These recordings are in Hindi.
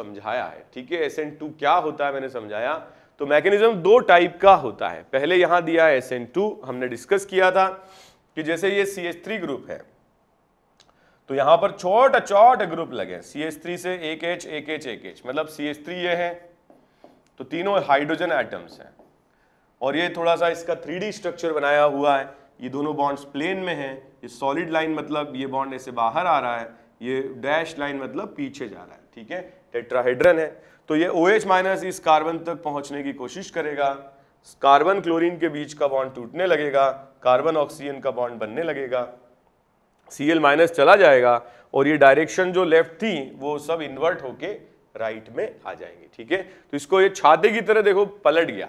समझाया है ठीक है एस टू क्या होता है मैंने समझाया तो मैकेनिज्म दो टाइप का होता है पहले यहां दिया है एस टू हमने डिस्कस किया था कि जैसे ये सी एच थ्री ग्रुप है तो यहां पर छोट चौट ग्रुप लगे सी एच थ्री से एक एच एक एच एक एच मतलब सी एच थ्री ये है तो तीनों हाइड्रोजन एटम्स हैं और ये थोड़ा सा इसका थ्री स्ट्रक्चर बनाया हुआ है ये दोनों बॉन्ड्स प्लेन में है ये सॉलिड लाइन मतलब ये बॉन्ड ऐसे बाहर आ रहा है ये डैश लाइन मतलब पीछे जा रहा है ठीक है टेट्राहेड्रन है तो ये ओ OH माइनस इस कार्बन तक पहुंचने की कोशिश करेगा कार्बन क्लोरीन के बीच का बॉन्ड टूटने लगेगा कार्बन ऑक्सीजन का बॉन्ड बनने लगेगा सी एल माइनस चला जाएगा और ये डायरेक्शन जो लेफ्ट थी वो सब इन्वर्ट होके राइट में आ जाएंगे ठीक है तो इसको ये छाते की तरह देखो पलट गया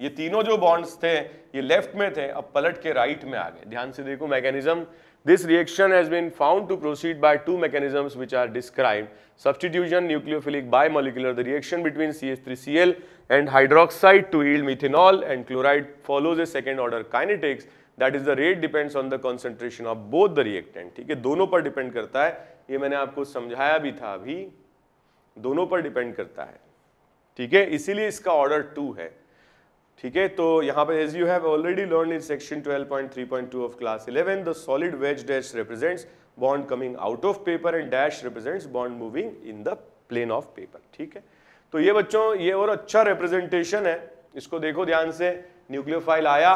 ये तीनों जो बॉन्ड्स थे ये लेफ्ट में थे अब पलट के राइट में आ गए ध्यान से देखो mechanism this reaction has been found to proceed by two mechanisms which are described substitution nucleophilic bimolecular the reaction between CH3Cl and hydroxide to yield methanol and chloride follows a second order kinetics that is the rate depends on the concentration of both the reactant ठीक है दोनों पर डिपेंड करता है ये मैंने आपको समझाया भी था अभी दोनों पर डिपेंड करता है ठीक है इसीलिए इसका ऑर्डर टू है ठीक है तो यहाँ पर as you have already learn in section 12.3.2 of class 11 the solid wedge dash represents bond coming out of paper and dash represents bond moving in the plane of paper ठीक है तो ये बच्चों ये और अच्छा रिप्रेजेंटेशन है इसको देखो ध्यान से न्यूक्लियोफाइल आया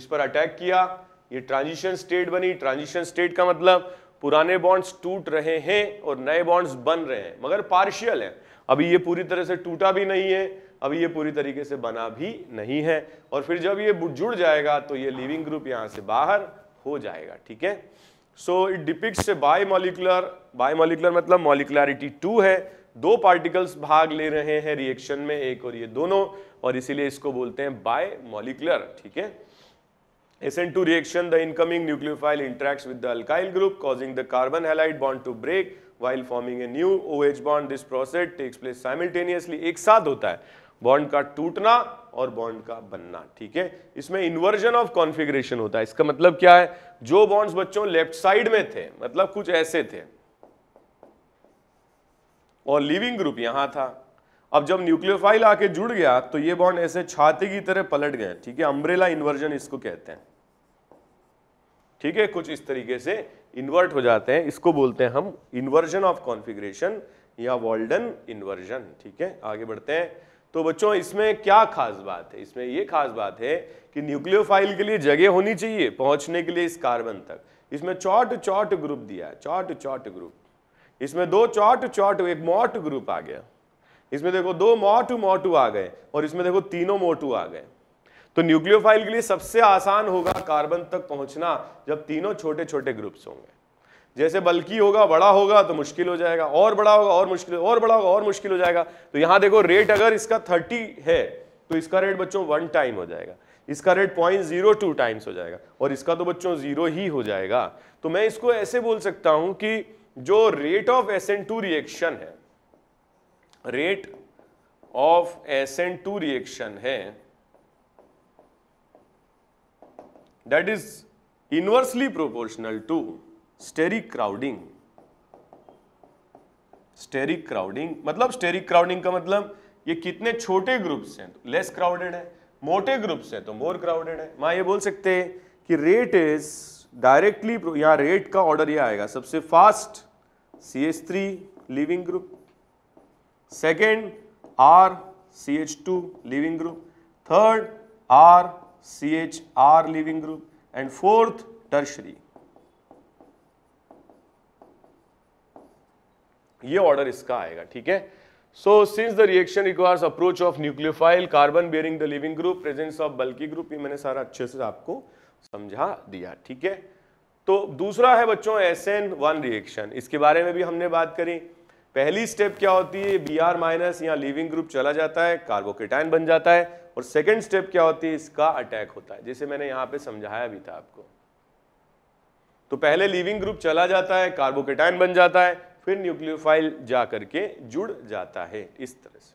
इस पर अटैक किया ये ट्रांजिशन स्टेट बनी ट्रांजिशन स्टेट का मतलब पुराने बॉन्ड्स टूट रहे हैं और नए बॉन्ड्स बन रहे हैं मगर पार्शियल है अभी ये पूरी तरह से टूटा भी नहीं है अभी ये पूरी तरीके से बना भी नहीं है और फिर जब ये जुड़ जाएगा तो ये लिविंग ग्रुप यहाँ से बाहर हो जाएगा ठीक है so it depicts bimolecular bimolecular मतलब मोलिकुलरिटी टू है दो पार्टिकल्स भाग ले रहे हैं रिएक्शन में एक और ये दोनों और इसीलिए इसको बोलते हैं बाय मोलिकुलर ठीक है SN2 reaction, the incoming nucleophile interacts with the alkyl group causing the carbon halide bond to break while forming a new OH bond. This process takes place simultaneously. एक साथ होता है बॉन्ड का टूटना और बॉन्ड का बनना ठीक है इसमें इन्वर्जन ऑफ कॉन्फिग्रेशन होता है इसका मतलब क्या है जो बॉन्ड्स बच्चों लेफ्ट साइड में थे मतलब कुछ ऐसे थे और लिविंग ग्रुप यहां था अब जब न्यूक्लियोफाइल आके जुड़ गया तो ये बॉन्ड ऐसे छाते की तरह पलट गए ठीक है अम्ब्रेला इन्वर्जन इसको कहते हैं ठीक है कुछ इस तरीके से इन्वर्ट हो जाते हैं इसको बोलते हैं हम इन्वर्जन ऑफ कॉन्फिग्रेशन या वॉल्डन इन्वर्जन ठीक है आगे बढ़ते हैं तो बच्चों इसमें क्या खास बात है इसमें ये खास बात है कि न्यूक्लियोफाइल के लिए जगह होनी चाहिए पहुंचने के लिए इस कार्बन तक इसमें चौट चौट ग्रुप दिया है चौट चौट ग्रुप इसमें दो चौट चौट एक मोट ग्रुप आ गया इसमें देखो दो मोटू मोटू आ गए और इसमें देखो तीनों मोटू आ गए तो न्यूक्लियोफाइल के लिए सबसे आसान होगा कार्बन तक पहुंचना जब तीनों छोटे छोटे ग्रुप्स होंगे जैसे बल्कि होगा बड़ा होगा तो मुश्किल हो जाएगा और बड़ा होगा और मुश्किल और बड़ा होगा और मुश्किल हो जाएगा तो यहां देखो रेट अगर इसका थर्टी है तो इसका रेट बच्चों वन टाइम हो जाएगा इसका rate point zero two times हो जाएगा और इसका तो बच्चों जीरो ही हो जाएगा तो मैं इसको ऐसे बोल सकता हूं कि जो rate of S N two reaction है rate of S N two reaction है that is inversely proportional to steric crowding steric crowding मतलब स्टेरिक क्राउडिंग का मतलब ये कितने छोटे ग्रुप्स हैं तो लेस क्राउडेड है मोटे ग्रुप्स हैं तो मोर क्राउडेड है मां ये बोल सकते हैं कि रेट इज डायरेक्टली यहां रेट का ऑर्डर ये आएगा सबसे fast C H three leaving group second R C H two leaving group third R C H R leaving group and fourth tertiary ये ऑर्डर इसका आएगा ठीक है so since the reaction requires approach of nucleophile carbon bearing the leaving group presence of bulky group ये मैंने सारा अच्छे से आपको समझा दिया ठीक है तो दूसरा है बच्चों एस एन वन रिएक्शन इसके बारे में भी हमने बात करी पहली स्टेप क्या होती है बी आर माइनस या लिविंग ग्रुप चला जाता है कार्बोकेटाइन बन जाता है और सेकेंड स्टेप क्या होती है इसका अटैक होता है जैसे मैंने यहाँ पे समझाया भी था आपको तो पहले लिविंग ग्रुप चला जाता है कार्बोकेटाइन बन जाता है फिर न्यूक्लियोफाइल जा करके जुड़ जाता है इस तरह से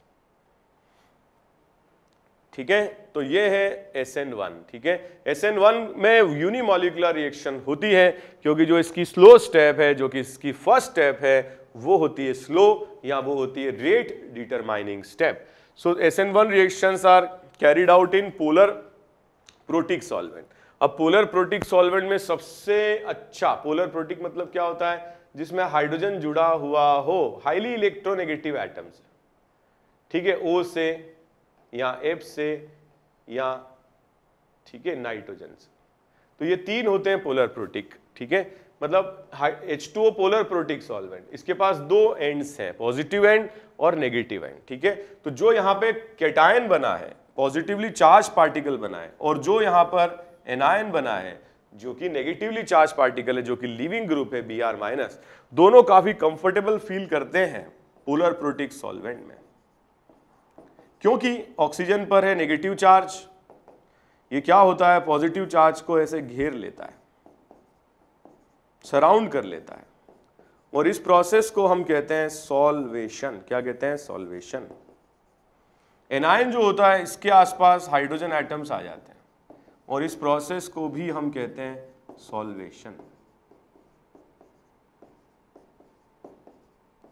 ठीक है तो ये है एस एन वन ठीक है एस एन वन में यूनिमोलिकुलर रिएक्शन होती है क्योंकि जो इसकी स्लो स्टेप है जो कि इसकी फर्स्ट स्टेप है वो होती है स्लो या वो होती है rate determining step so S N one reaction are carried out in polar protic solvent अब पोलर प्रोटिक सॉल्वेंट में सबसे अच्छा पोलर प्रोटिक मतलब क्या होता है जिसमें हाइड्रोजन जुड़ा हुआ हो हाईली इलेक्ट्रोनेगेटिव एटम्स ठीक है ओ से या एफ से या ठीक है नाइट्रोजन से तो ये तीन होते हैं पोलर प्रोटिक ठीक है मतलब H two O polar protic solvent इसके पास दो एंड्स हैं पॉजिटिव एंड और नेगेटिव एंड ठीक है तो जो यहाँ पे कैटायन बना है पॉजिटिवली चार्ज पार्टिकल बना है और जो यहाँ पर एनायन बना है जो कि नेगेटिवली चार्ज पार्टिकल है जो कि लिविंग ग्रुप है बी आर माइनस दोनों काफी कंफर्टेबल फील करते हैं पोलर प्रोटिक सॉल्वेंट में क्योंकि ऑक्सीजन पर है नेगेटिव चार्ज ये क्या होता है पॉजिटिव चार्ज को ऐसे घेर लेता है सराउंड कर लेता है और इस प्रोसेस को हम कहते हैं सॉल्वेशन क्या कहते हैं सॉल्वेशन एनायन जो होता है इसके आसपास हाइड्रोजन एटम्स आ जाते हैं और इस प्रोसेस को भी हम कहते हैं सॉल्वेशन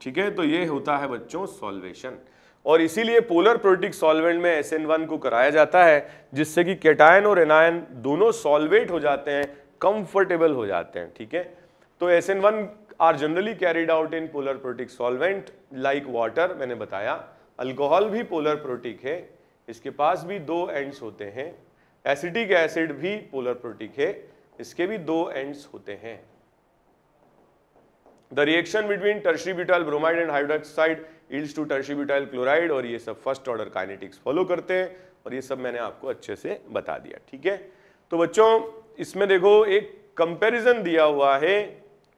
ठीक है तो ये होता है बच्चों सॉल्वेशन और इसीलिए पोलर प्रोटिक सॉल्वेंट में एस वन को कराया जाता है जिससे कि कैटायन और एनायन दोनों सॉल्वेट हो जाते हैं कंफर्टेबल हो जाते हैं ठीक है तो S N one are generally carried out in polar protic solvent like water मैंने बताया अल्कोहल भी पोलर प्रोटिक है इसके पास भी दो एंड्स होते हैं एसिटिक एसिड भी पोलर प्रोटीक है इसके भी दो एंड्स होते हैं the reaction between tertiary butyl bromide and hydroxide yields to tertiary butyl chloride और ये सब फर्स्ट ऑर्डर काइनेटिक्स फॉलो करते हैं और ये सब मैंने आपको अच्छे से बता दिया ठीक है तो बच्चों इसमें देखो एक कंपेरिजन दिया हुआ है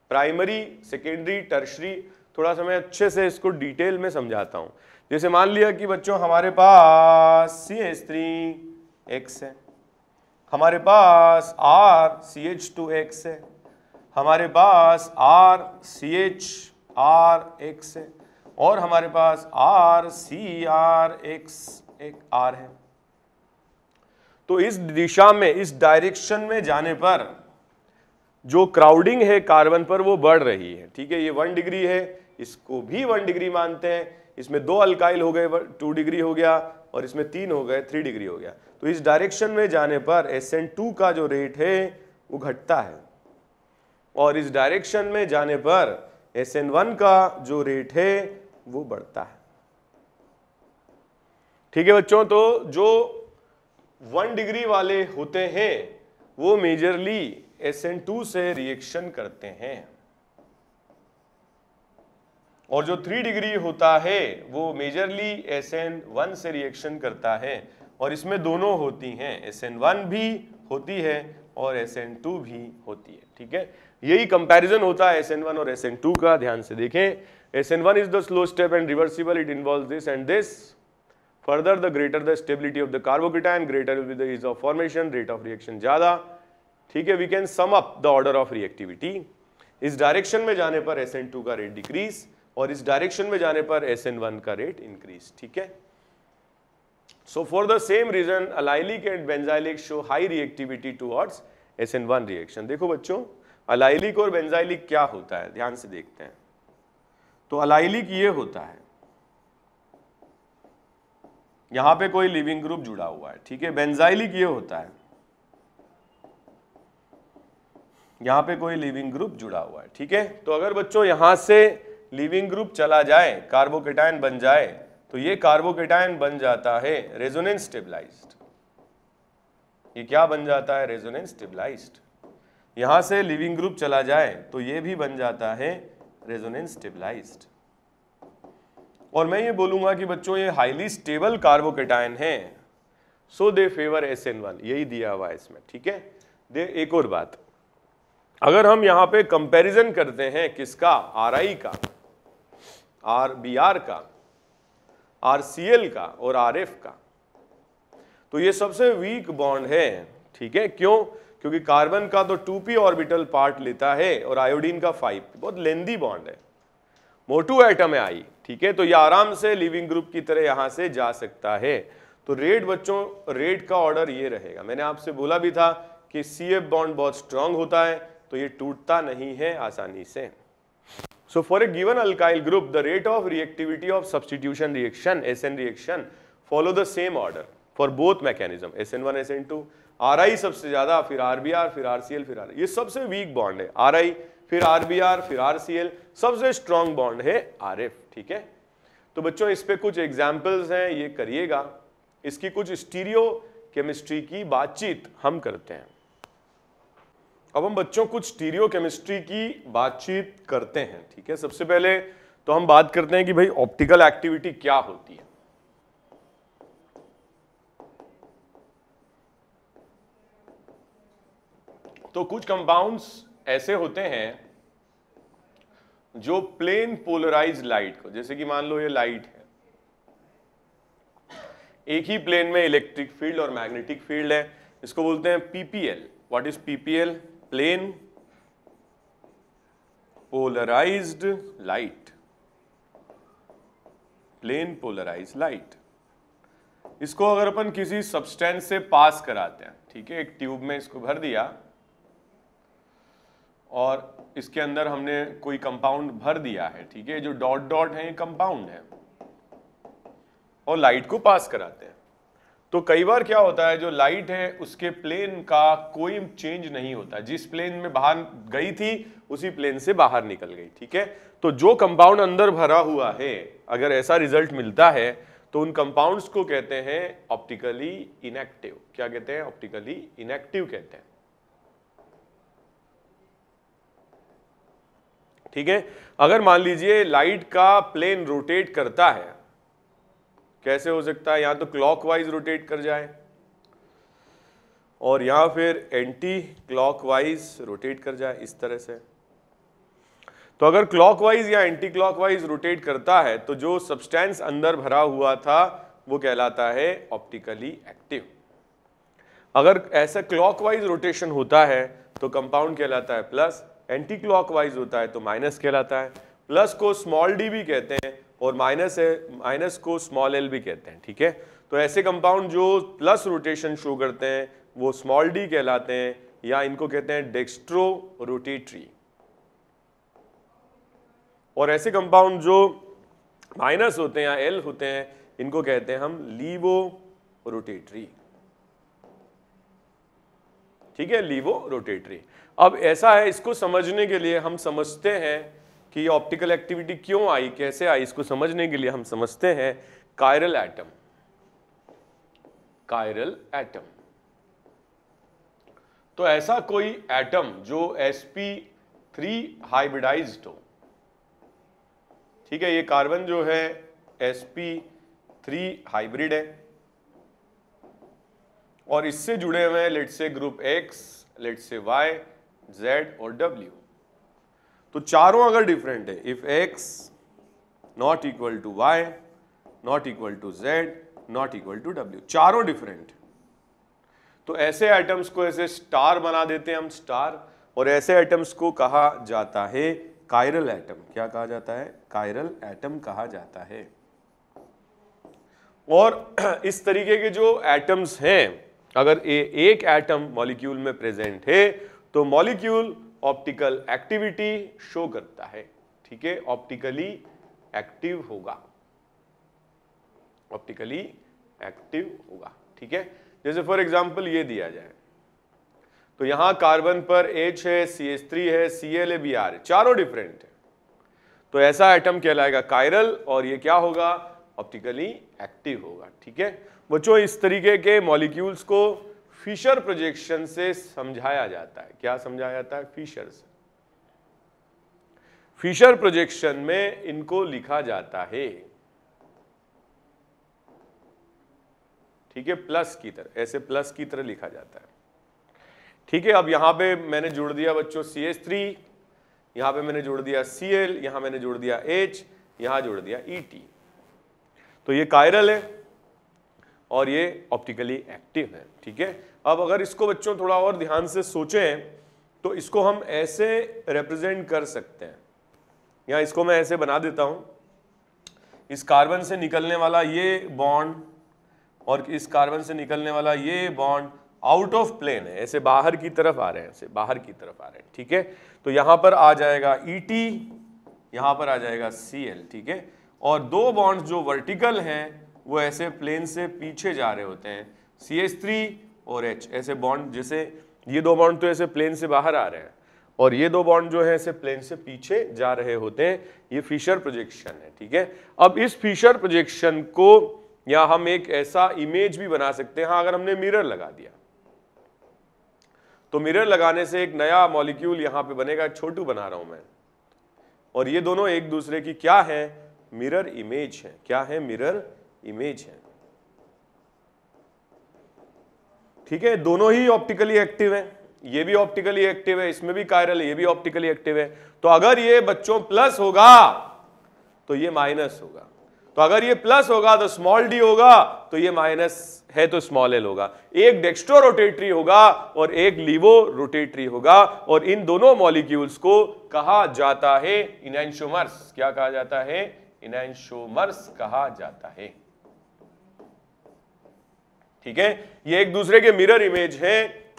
प्राइमरी सेकेंडरी टर्शरी थोड़ा सा मैं अच्छे से इसको डिटेल में समझाता हूं जैसे मान लिया कि बच्चों हमारे पास सी एस थ्री एक्स है हमारे पास R C H two X है हमारे पास R C H R X है और हमारे पास आर सी आर एक्स एक आर है तो इस दिशा में इस डायरेक्शन में जाने पर जो क्राउडिंग है कार्बन पर वो बढ़ रही है ठीक है ये वन डिग्री है इसको भी वन डिग्री मानते हैं इसमें दो अल्काइल हो गए टू डिग्री हो गया और इसमें तीन हो गए थ्री डिग्री हो गया तो इस डायरेक्शन में जाने पर एस एन टू का जो रेट है वो घटता है और इस डायरेक्शन में जाने पर एस एन वन का जो रेट है वो बढ़ता है ठीक है बच्चों तो जो वन डिग्री वाले होते हैं वो मेजरली एस एन टू से रिएक्शन करते हैं और जो थ्री डिग्री होता है वो मेजरली एस एन वन से रिएक्शन करता है और इसमें दोनों होती हैं एस एन वन भी होती है और एस एन टू भी होती है ठीक है यही कंपैरिजन होता है एस एन वन और एस एन टू का ध्यान से देखें S N one is the slow step and reversible it involve this and this further the greater the stability of the carbocation greater with the ease of formation rate of reaction ज़्यादा ठीक है we can sum up the order of reactivity इस डायरेक्शन में जाने पर एस एन टू का रेट डिक्रीज़ और इस डायरेक्शन में जाने पर एस एन वन का रेट इंक्रीज ठीक है so for the same reason allylic and benzylic show high reactivity towards S N one reaction देखो बच्चों अलाइलिक और बेंजाइलिक क्या होता है ध्यान से देखते हैं तो अलाइलिक ये होता है यहां पे कोई लिविंग ग्रुप जुड़ा हुआ है ठीक है बेंजाइलिक ये होता है यहां पे कोई लिविंग ग्रुप जुड़ा हुआ है ठीक है तो अगर बच्चों यहां से लिविंग ग्रुप चला जाए कार्बोकेटायन बन जाए तो ये कार्बोकेटायन बन जाता है रेजोनेंस स्टेबलाइज्ड ये क्या बन जाता है रेजोनेंस स्टेबलाइज्ड यहां से लिविंग ग्रुप चला जाए तो ये भी बन जाता है रेजोनेंस स्टेबलाइज्ड और मैं ये बोलूंगा कि बच्चों ये हाईली स्टेबल कार्बोकेटायन है so they favour S N one यही दिया हुआ है इसमें ठीक है दे एक और बात अगर हम यहां पे कंपैरिजन करते हैं किसका आर आई का आर का आर का और आर का तो ये सबसे वीक बॉन्ड है ठीक है क्यों क्योंकि कार्बन का तो टू पी ऑर्बिटल पार्ट लेता है और आयोडीन का फाइव बहुत लेंदी बॉन्ड है मोटू एटम है आई ठीक है तो ये आराम से लिविंग ग्रुप की तरह यहां से जा सकता है तो रेड बच्चों रेड का ऑर्डर ये रहेगा मैंने आपसे बोला भी था कि सी एफ बॉन्ड बहुत स्ट्रांग होता है तो ये टूटता नहीं है आसानी से So for a given alkyl group, the rate of reactivity of substitution reaction, SN reaction, follow the same order for both mechanism, SN1, SN2. RI सबसे ज़्यादा, फिर RBR, फिर RCL, फिर RI. ये सबसे weak bond है. RI, फिर RBR, फिर RCL. सबसे strong bond है RF. ठीक है? तो बच्चों इस पे कुछ examples हैं, ये करिएगा. इसकी कुछ स्टीरियो केमिस्ट्री की बातचीत हम करते हैं अब हम बच्चों कुछ स्टीरियो केमिस्ट्री की बातचीत करते हैं ठीक है सबसे पहले तो हम बात करते हैं कि भाई ऑप्टिकल एक्टिविटी क्या होती है तो कुछ कंपाउंड्स ऐसे होते हैं जो प्लेन पोलराइज लाइट को जैसे कि मान लो ये लाइट है एक ही प्लेन में इलेक्ट्रिक फील्ड और मैग्नेटिक फील्ड है इसको बोलते हैं PPL what is PPL plane polarised light plane polarise light इसको अगर अपन किसी सब्सटेंस से पास कराते हैं ठीक है एक ट्यूब में इसको भर दिया और इसके अंदर हमने कोई कंपाउंड भर दिया है ठीक है जो डॉट डॉट है ये कंपाउंड है और लाइट को पास कराते हैं तो कई बार क्या होता है जो लाइट है उसके प्लेन का कोई चेंज नहीं होता जिस प्लेन में बाहर गई थी उसी प्लेन से बाहर निकल गई ठीक है तो जो कंपाउंड अंदर भरा हुआ है अगर ऐसा रिजल्ट मिलता है तो उन कंपाउंड्स को कहते हैं ऑप्टिकली इनएक्टिव क्या कहते हैं ऑप्टिकली इनएक्टिव कहते हैं ठीक है अगर मान लीजिए लाइट का प्लेन रोटेट करता है कैसे हो सकता है यहाँ तो क्लॉकवाइज रोटेट कर जाए और यहाँ फिर एंटी क्लॉकवाइज रोटेट कर जाए इस तरह से तो अगर क्लॉकवाइज या एंटी क्लॉकवाइज रोटेट करता है तो जो सब्सटेंस अंदर भरा हुआ था वो कहलाता है ऑप्टिकली एक्टिव अगर ऐसा क्लॉकवाइज रोटेशन होता है तो कंपाउंड कहलाता है प्लस एंटी क्लॉकवाइज होता है तो माइनस कहलाता है प्लस को स्मॉल डी भी कहते हैं और माइनस है माइनस को स्मॉल एल भी कहते हैं ठीक है तो ऐसे कंपाउंड जो प्लस रोटेशन शो करते हैं वो स्मॉल डी कहलाते हैं या इनको कहते हैं डेक्स्ट्रो रोटेटरी और ऐसे कंपाउंड जो माइनस होते हैं या एल होते हैं इनको कहते हैं हम लीवो रोटेटरी ठीक है लीवो रोटेटरी अब ऐसा है इसको समझने के लिए हम समझते हैं कि ये ऑप्टिकल एक्टिविटी क्यों आई कैसे आई इसको समझने के लिए हम समझते हैं कायरल एटम कायरल एटम तो ऐसा कोई एटम जो sp3 हाइब्रिडाइज्ड हो ठीक है ये कार्बन जो है sp3 हाइब्रिड है और इससे जुड़े हुए हैं let say group x let say y z और w तो चारों अगर डिफरेंट है if X not equal to Y not equal to Z not equal to W चारों डिफरेंट तो ऐसे आइटम्स को ऐसे स्टार बना देते हैं हम स्टार और ऐसे आइटम्स को कहा जाता है कायरल एटम क्या कहा जाता है कायरल एटम कहा जाता है और इस तरीके के जो एटम्स हैं अगर ए, एक एटम मॉलिक्यूल में प्रेजेंट है तो मॉलिक्यूल ऑप्टिकल एक्टिविटी शो करता है ठीक है ऑप्टिकली एक्टिव होगा ऑप्टिकली एक्टिव होगा ठीक है जैसे फॉर एग्जांपल ये दिया जाए तो यहां कार्बन पर H है सी एच थ्री है C L A B R चारों डिफरेंट है तो ऐसा आइटम कहलाएगा कायरल और ये क्या होगा ऑप्टिकली एक्टिव होगा ठीक है बच्चों इस तरीके के मॉलिक्यूल्स को फिशर प्रोजेक्शन से समझाया जाता है क्या समझाया जाता है फिशर से फिशर प्रोजेक्शन में इनको लिखा जाता है ठीक है प्लस की तरह ऐसे प्लस की तरह लिखा जाता है ठीक है अब यहां पे मैंने जोड़ दिया बच्चों सी एस थ्री यहां पर मैंने जोड़ दिया सी एल यहां मैंने जोड़ दिया एच यहां जोड़ दिया ई e टी तो ये कायरल है और ये ऑप्टिकली एक्टिव है ठीक है अब अगर इसको बच्चों थोड़ा और ध्यान से सोचें तो इसको हम ऐसे रिप्रेजेंट कर सकते हैं या इसको मैं ऐसे बना देता हूं इस कार्बन से निकलने वाला ये बॉन्ड और इस कार्बन से निकलने वाला ये बॉन्ड आउट ऑफ प्लेन है ऐसे बाहर की तरफ आ रहे हैं ऐसे बाहर की तरफ आ रहे हैं ठीक है तो यहाँ पर आ जाएगा ई टी यहां पर आ जाएगा सी e एल ठीक है और दो बॉन्ड जो वर्टिकल हैं वो ऐसे प्लेन से पीछे जा रहे होते हैं सी एच थ्री और एच ऐसे बॉन्ड जैसे ये दो बॉन्ड तो ऐसे प्लेन से बाहर आ रहे हैं और ये दो बॉन्ड जो है ऐसे प्लेन से पीछे जा रहे होते हैं ये फिशर प्रोजेक्शन है ठीक है अब इस फिशर प्रोजेक्शन को या हम एक ऐसा इमेज भी बना सकते हैं हाँ अगर हमने मिरर लगा दिया तो मिरर लगाने से एक नया मॉलिक्यूल यहां पे बनेगा छोटू बना रहा हूं मैं और ये दोनों एक दूसरे की क्या है मिरर इमेज है क्या है मिरर इमेज है ठीक है दोनों ही ऑप्टिकली एक्टिव है ये भी ऑप्टिकली एक्टिव है इसमें भी कायरल ये भी ऑप्टिकली एक्टिव है तो अगर ये बच्चों प्लस होगा तो ये माइनस होगा तो अगर ये प्लस होगा तो स्मॉल डी होगा तो ये माइनस है तो स्मॉल एल होगा एक डेक्स्ट्रो रोटेटरी होगा और एक लीवो रोटेटरी होगा और इन दोनों मॉलिक्यूल्स को कहा जाता है इनशोमर्स क्या कहा जाता है इनशोमर्स कहा जाता है ठीक है ये एक दूसरे के मिरर इमेज है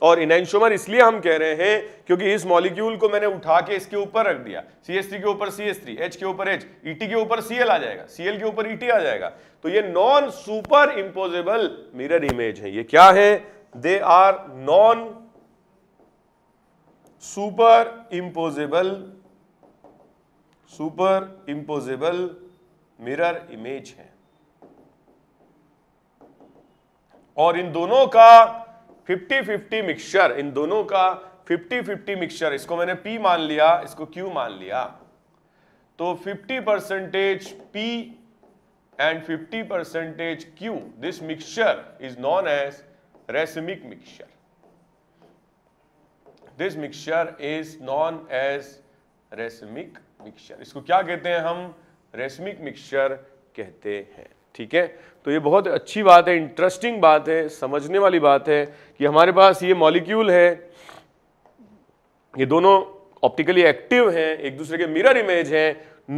और इनशोमर इसलिए हम कह रहे हैं क्योंकि इस मॉलिक्यूल को मैंने उठा के इसके ऊपर रख दिया सी के ऊपर सी एस थ्री एच के ऊपर एच ईटी e के ऊपर सी आ जाएगा सी के ऊपर ईटी e आ जाएगा तो ये non super imposable mirror image है ये क्या है they are non super imposable super imposable mirror image है और इन दोनों का 50-50 मिक्सचर इन दोनों का 50-50 मिक्सचर इसको मैंने P मान लिया इसको Q मान लिया तो 50 percentage P and 50 percentage Q this mixture is known as racemic mixture this mixture is known as racemic mixture इसको क्या कहते हैं हम रेसमिक मिक्सचर कहते हैं ठीक है तो ये बहुत अच्छी बात है इंटरेस्टिंग बात है समझने वाली बात है कि हमारे पास ये मॉलिक्यूल है ये दोनों ऑप्टिकली एक्टिव हैं एक दूसरे के मिरर इमेज हैं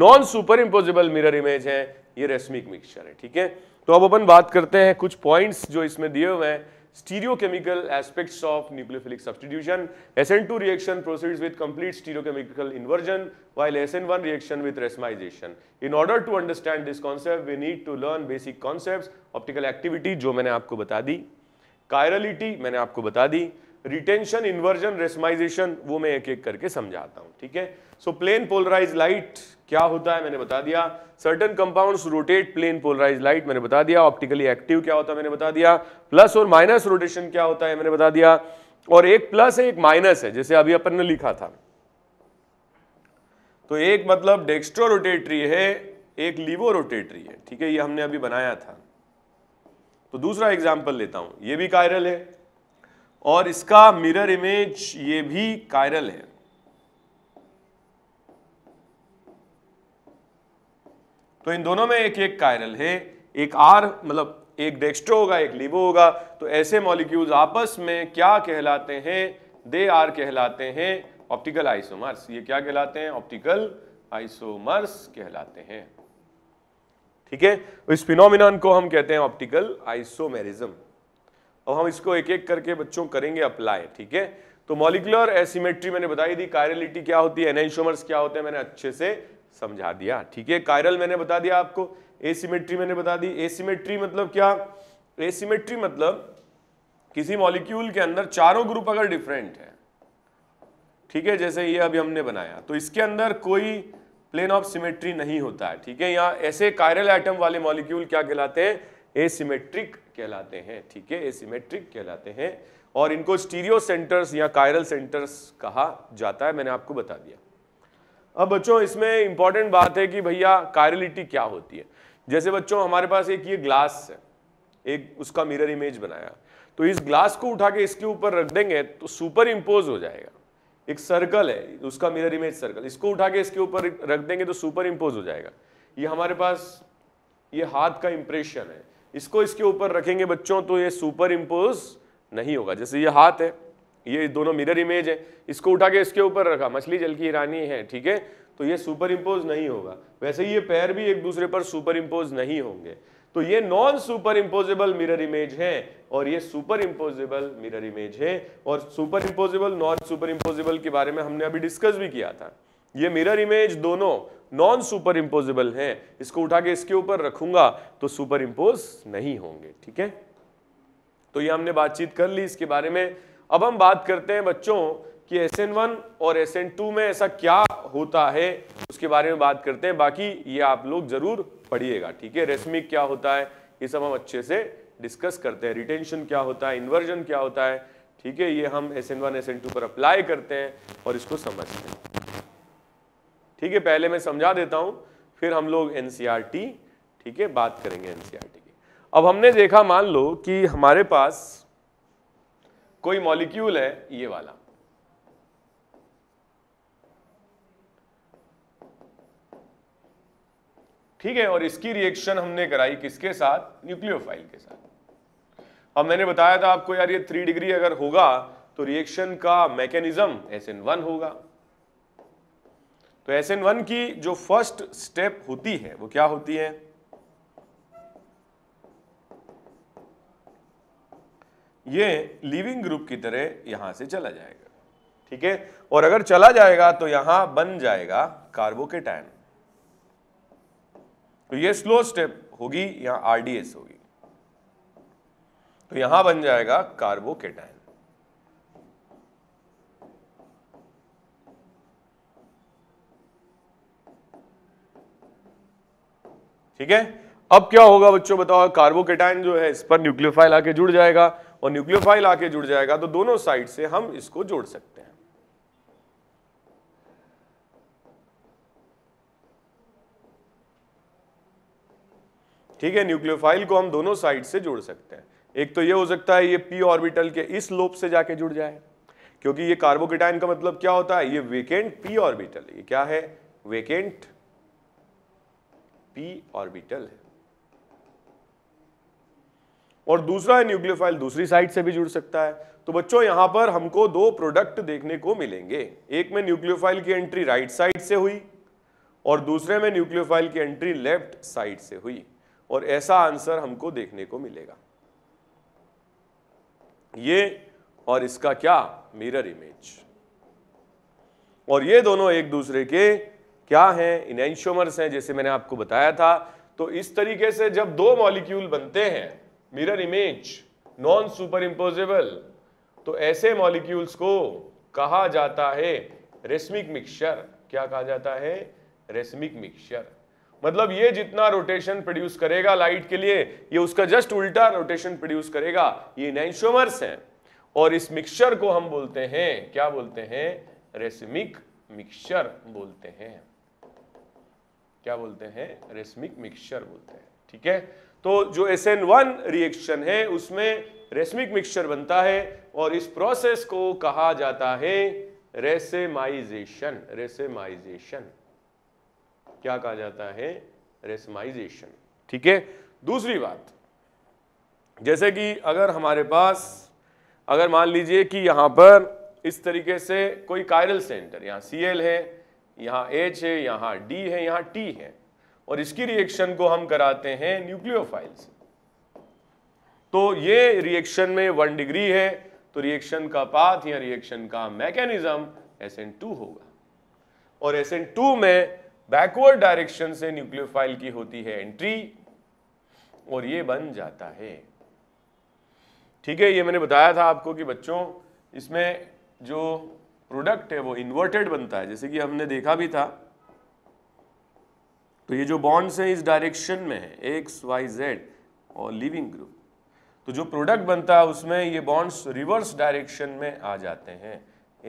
non super imposable mirror image हैं ये रेस्मिक मिक्सचर है ठीक है तो अब अपन बात करते हैं कुछ पॉइंट्स जो इसमें दिए हुए हैं stereochemical aspects of nucleophilic substitution. SN2 reaction proceeds with complete stereochemical inversion while SN1 reaction with racemization. In order to understand this concept, we need to learn basic concepts, optical activity जो मैंने आपको बता दी कायरलिटी मैंने आपको बता दी रिटेंशन इन्वर्जन रेसमाइजेशन वो मैं एक एक करके समझाता हूँ ठीक है सो प्लेन पोलराइज लाइट क्या होता है मैंने बता दिया certain compounds rotate plane polarise light मैंने बता दिया ऑप्टिकली एक्टिव क्या होता है मैंने बता दिया प्लस और माइनस रोटेशन क्या होता है मैंने बता दिया और एक प्लस है एक माइनस है जैसे अभी अपन ने लिखा था तो एक मतलब डेक्स्ट्रो रोटेटरी है एक लीवो रोटेटरी है ठीक है ये हमने अभी बनाया था तो दूसरा एग्जाम्पल लेता हूं ये भी कायरल है और इसका मिरर इमेज ये भी कायरल है तो इन दोनों में एक एक कायरल है एक आर मतलब एक डेक्स्ट्रो होगा एक लिबो होगा तो ऐसे मॉलिक्यूल्स आपस में क्या कहलाते हैं दे आर कहलाते हैं ऑप्टिकल आइसोमर्स ये क्या कहलाते हैं ऑप्टिकल आइसोमर्स कहलाते हैं ठीक है तो इस फिनोमिन को हम कहते हैं ऑप्टिकल आइसोमेरिज्म अब हम इसको एक एक करके बच्चों करेंगे अप्लाई ठीक है तो मॉलिकुलर एसिमेट्री मैंने बताई दी कायरलिटी क्या होती है एनाइसोमर्स क्या होते हैं मैंने अच्छे से समझा दिया ठीक है कायरल मैंने बता दिया आपको एसिमेट्री मैंने बता दी एसिमेट्री मतलब क्या एसिमेट्री मतलब किसी मॉलिक्यूल के अंदर चारों ग्रुप अगर डिफरेंट है ठीक है जैसे ये अभी हमने बनाया तो इसके अंदर कोई प्लेन ऑफ सिमेट्री नहीं होता है ठीक है यहाँ ऐसे कायरल एटम वाले मॉलिक्यूल क्या कहलाते हैं एसिमेट्रिक कहलाते हैं ठीक है एसिमेट्रिक कहलाते हैं और इनको स्टीरियो सेंटर्स या कायरल सेंटर्स कहा जाता है मैंने आपको बता दिया अब बच्चों इसमें इंपॉर्टेंट बात है कि भैया कायरलिटी क्या होती है जैसे बच्चों हमारे पास एक ये ग्लास है एक उसका मिरर इमेज बनाया तो इस ग्लास को उठा के इसके ऊपर रख देंगे तो सुपर इम्पोज हो जाएगा एक सर्कल है उसका मिरर इमेज सर्कल इसको उठा के इसके ऊपर रख देंगे तो सुपर इम्पोज हो जाएगा ये हमारे पास ये हाथ का इंप्रेशन है इसको इसके ऊपर रखेंगे बच्चों तो ये सुपर इम्पोज नहीं होगा जैसे ये हाथ है ये दोनों मिरर इमेज है इसको उठा के इसके ऊपर रखा मछली जल की रानी है ठीक है तो ये सुपर इम्पोज नहीं होगा वैसे ही ये पैर भी एक दूसरे पर सुपर इम्पोज नहीं होंगे तो ये non super imposable mirror image है और ये सुपर इम्पोजेबल मिरर इमेज है और super imposable non super imposable के बारे में हमने अभी डिस्कस भी किया था ये मिरर इमेज दोनों नॉन सुपर इम्पोजेबल है इसको उठा के इसके ऊपर रखूंगा तो सुपर इम्पोज नहीं होंगे ठीक है तो ये हमने बातचीत कर ली इसके बारे में अब हम बात करते हैं बच्चों कि एस एन वन और एस एन टू में ऐसा क्या होता है उसके बारे में बात करते हैं बाकी ये आप लोग जरूर पढ़िएगा ठीक है रेसमिक क्या होता है ये सब हम अच्छे से डिस्कस करते हैं रिटेंशन क्या होता है इन्वर्जन क्या होता है ठीक है ये हम S N one S N two पर अप्लाई करते हैं और इसको समझते हैं ठीक है पहले मैं समझा देता हूं फिर हम लोग एन e ठीक है बात करेंगे एन e की अब हमने देखा मान लो कि हमारे पास कोई मॉलिक्यूल है ये वाला ठीक है और इसकी रिएक्शन हमने कराई किसके साथ न्यूक्लियोफाइल के साथ अब मैंने बताया था आपको यार ये थ्री डिग्री अगर होगा तो रिएक्शन का मैकेनिज्म एस एन वन होगा तो एस एन वन की जो फर्स्ट स्टेप होती है वो क्या होती है ये लिविंग ग्रुप की तरह यहां से चला जाएगा ठीक है और अगर चला जाएगा तो यहां बन जाएगा कार्बोकेटाइन तो ये स्लो स्टेप होगी यहां आरडीएस होगी तो यहां बन जाएगा कार्बोकेटाइन ठीक है अब क्या होगा बच्चों बताओ कार्बोकेटाइन जो है इस पर न्यूक्लियोफाइल आके जुड़ जाएगा और न्यूक्लियोफाइल आके जुड़ जाएगा तो दोनों साइड से हम इसको जोड़ सकते हैं ठीक है न्यूक्लियोफाइल को हम दोनों साइड से जोड़ सकते हैं एक तो ये हो सकता है ये पी ऑर्बिटल के इस लोप से जाके जुड़ जाए क्योंकि ये कार्बोकेटाइन का मतलब क्या होता है ये वेकेंट पी ऑर्बिटल ये क्या है वेकेंट पी ऑर्बिटल है और दूसरा न्यूक्लियोफाइल दूसरी साइड से भी जुड़ सकता है तो बच्चों यहां पर हमको दो प्रोडक्ट देखने को मिलेंगे एक में न्यूक्लियोफाइल की एंट्री राइट साइड से हुई और दूसरे में न्यूक्लियोफाइल की एंट्री लेफ्ट साइड से हुई और ऐसा आंसर हमको देखने को मिलेगा ये और इसका क्या मिरर इमेज और ये दोनों एक दूसरे के क्या हैं इनेंशोमर्स हैं जैसे मैंने आपको बताया था तो इस तरीके से जब दो मॉलिक्यूल बनते हैं mirror image non super imposable तो ऐसे मॉलिक्यूल्स को कहा जाता है रेस्मिक मिक्सचर क्या कहा जाता है रेस्मिक मिक्सचर मतलब ये जितना रोटेशन प्रोड्यूस करेगा लाइट के लिए ये उसका जस्ट उल्टा रोटेशन प्रोड्यूस करेगा ये इनशोमर्स हैं और इस मिक्सचर को हम बोलते हैं क्या बोलते हैं रेस्मिक मिक्सचर बोलते हैं क्या बोलते हैं रेस्मिक मिक्सचर बोलते हैं ठीक है तो जो एस एन वन रिएक्शन है उसमें रेसमिक मिक्सचर बनता है और इस प्रोसेस को कहा जाता है रेसेमाइजेशन रेसेमाइजेशन क्या कहा जाता है रेसमाइजेशन ठीक है दूसरी बात जैसे कि अगर हमारे पास अगर मान लीजिए कि यहां पर इस तरीके से कोई कायरल सेंटर यहां सी एल है यहां एच है यहां डी है यहां टी है और इसकी रिएक्शन को हम कराते हैं न्यूक्लियोफाइल्स तो ये रिएक्शन में वन डिग्री है तो रिएक्शन का पाथ या रिएक्शन का मैकेनिज्म SN2 होगा और SN2 में बैकवर्ड डायरेक्शन से न्यूक्लियोफाइल की होती है एंट्री और ये बन जाता है ठीक है ये मैंने बताया था आपको कि बच्चों इसमें जो प्रोडक्ट है वो इन्वर्टेड बनता है जैसे कि हमने देखा भी था तो ये जो बॉन्ड्स हैं इस डायरेक्शन में है एक्स वाई जेड और लिविंग ग्रुप तो जो प्रोडक्ट बनता है उसमें ये बॉन्ड्स रिवर्स डायरेक्शन में आ जाते हैं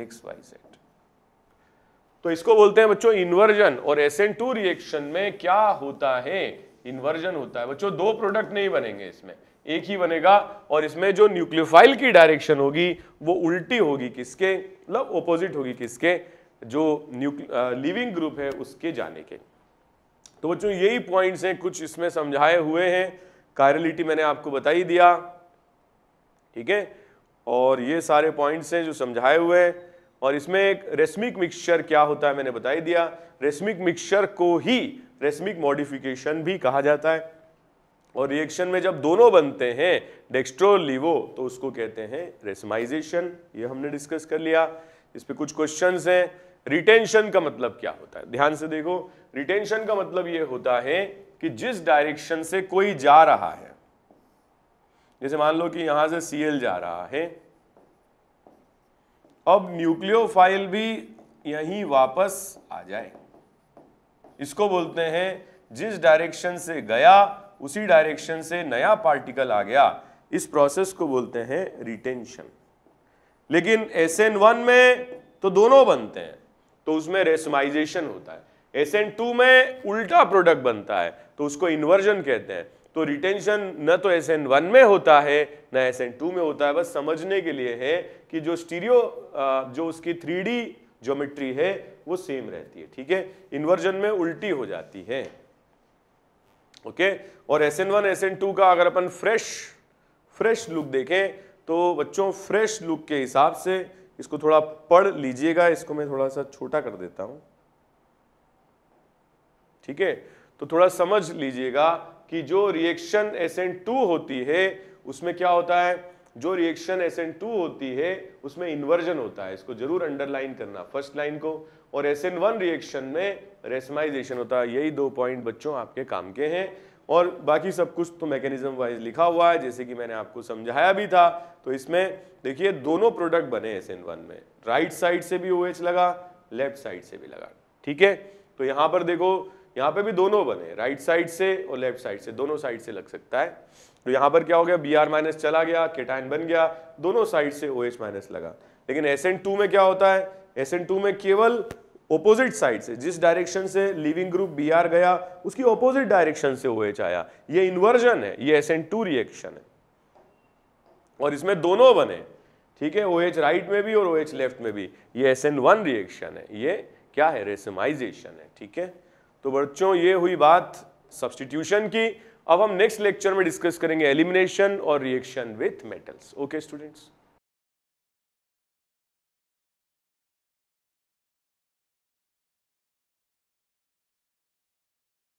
एक्स वाई जेड तो इसको बोलते हैं बच्चों इन्वर्जन और एस टू रिएक्शन में क्या होता है इन्वर्जन होता है बच्चों दो प्रोडक्ट नहीं बनेंगे इसमें एक ही बनेगा और इसमें जो न्यूक्लियोफाइल की डायरेक्शन होगी वो उल्टी होगी किसके मतलब ओपोजिट होगी किसके जो न्यूक् लिविंग ग्रुप है उसके जाने के तो बच्चों यही पॉइंट्स हैं कुछ इसमें समझाए हुए हैं कायरलिटी मैंने आपको बता ही दिया ठीक है और ये सारे पॉइंट्स हैं जो समझाए हुए हैं और इसमें एक रेस्मिक मिक्सचर क्या होता है मैंने बता ही दिया रेस्मिक मिक्सचर को ही रेस्मिक मॉडिफिकेशन भी कहा जाता है और रिएक्शन में जब दोनों बनते हैं डेक्स्ट्रो लिवो तो उसको कहते हैं रेसमाइजेशन ये हमने डिस्कस कर लिया इस पर कुछ क्वेश्चंस हैं रिटेंशन का मतलब क्या होता है ध्यान से देखो रिटेंशन का मतलब यह होता है कि जिस डायरेक्शन से कोई जा रहा है जैसे मान लो कि यहां से सीएल जा रहा है अब न्यूक्लियोफाइल भी यहीं वापस आ जाए इसको बोलते हैं जिस डायरेक्शन से गया उसी डायरेक्शन से नया पार्टिकल आ गया इस प्रोसेस को बोलते हैं रिटेंशन लेकिन एस एन वन में तो दोनों बनते हैं तो उसमें रेसमाइजेशन होता है एस एन टू में उल्टा प्रोडक्ट बनता है तो उसको इन्वर्जन कहते हैं तो रिटेंशन न तो वन में होता है न एस एन टू में होता है बस समझने के लिए है कि जो स्टीरियो जो उसकी थ्री डी ज्योमेट्री है वो सेम रहती है ठीक है इन्वर्जन में उल्टी हो जाती है ओके और S N one S N two का अगर अपन फ्रेश फ्रेश लुक देखें तो बच्चों फ्रेश लुक के हिसाब से इसको थोड़ा पढ़ लीजिएगा इसको मैं थोड़ा सा छोटा कर देता हूं ठीक है तो थोड़ा समझ लीजिएगा कि जो रिएक्शन एन टू होती है उसमें क्या होता है जो रिएक्शन एन टू होती है उसमें इन्वर्जन होता है इसको जरूर अंडरलाइन करना फर्स्ट लाइन को और एन वन रिएक्शन में रेसमाइजेशन होता है यही दो पॉइंट बच्चों आपके काम के हैं और बाकी सब कुछ तो मैकेनिज्म वाइज लिखा हुआ है जैसे कि मैंने आपको समझाया भी था तो इसमें देखिए दोनों प्रोडक्ट बने एस एन वन में राइट साइड से भी ओ OH लगा लेफ्ट साइड से भी लगा ठीक है तो यहाँ पर देखो यहाँ पे भी दोनों बने राइट साइड से और लेफ्ट साइड से दोनों साइड से लग सकता है तो यहाँ पर क्या हो गया बी आर माइनस चला गया केटाइन बन गया दोनों साइड से ओ OH माइनस लगा लेकिन एस एन टू में क्या होता है एस एन टू में केवल ओपोजिट साइड से जिस डायरेक्शन से लिविंग ग्रुप बीआर गया उसकी ओपोजिट डायरेक्शन से ओएच आया ये इन्वर्जन है ये एस टू रिएक्शन है और इसमें दोनों बने ठीक है ओएच राइट में भी और ओएच लेफ्ट में भी ये एस वन रिएक्शन है ये क्या है रेसमाइजेशन है ठीक है तो बच्चों ये हुई बात सब्सटीट्यूशन की अब हम नेक्स्ट लेक्चर में डिस्कस करेंगे एलिमिनेशन और reaction with metals okay students